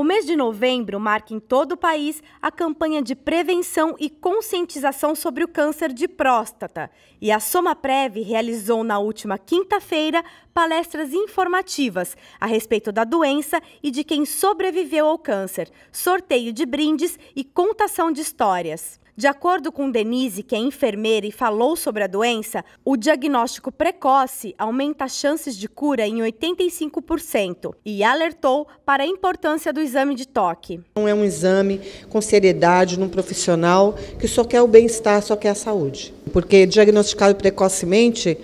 O mês de novembro marca em todo o país a campanha de prevenção e conscientização sobre o câncer de próstata. E a Somaprev realizou na última quinta-feira palestras informativas a respeito da doença e de quem sobreviveu ao câncer, sorteio de brindes e contação de histórias. De acordo com Denise, que é enfermeira e falou sobre a doença, o diagnóstico precoce aumenta as chances de cura em 85% e alertou para a importância do exame de toque. Não é um exame com seriedade num profissional que só quer o bem-estar, só quer a saúde. Porque diagnosticado precocemente,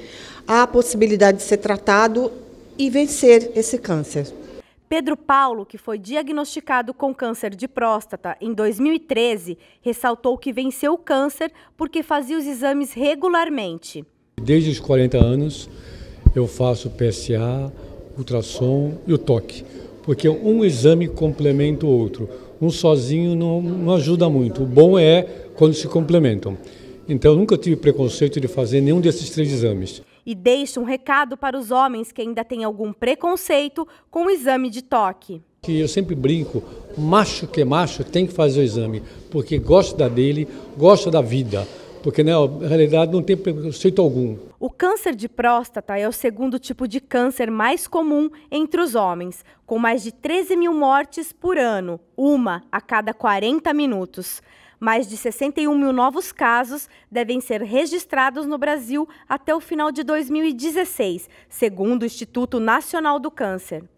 há a possibilidade de ser tratado e vencer esse câncer. Pedro Paulo, que foi diagnosticado com câncer de próstata em 2013, ressaltou que venceu o câncer porque fazia os exames regularmente. Desde os 40 anos eu faço PSA, ultrassom e o toque, porque um exame complementa o outro. Um sozinho não, não ajuda muito. O bom é quando se complementam. Então eu nunca tive preconceito de fazer nenhum desses três exames e deixa um recado para os homens que ainda têm algum preconceito com o exame de toque. Eu sempre brinco, macho que é macho tem que fazer o exame, porque gosta dele, gosta da vida porque né, na realidade não tem preconceito algum. O câncer de próstata é o segundo tipo de câncer mais comum entre os homens, com mais de 13 mil mortes por ano, uma a cada 40 minutos. Mais de 61 mil novos casos devem ser registrados no Brasil até o final de 2016, segundo o Instituto Nacional do Câncer.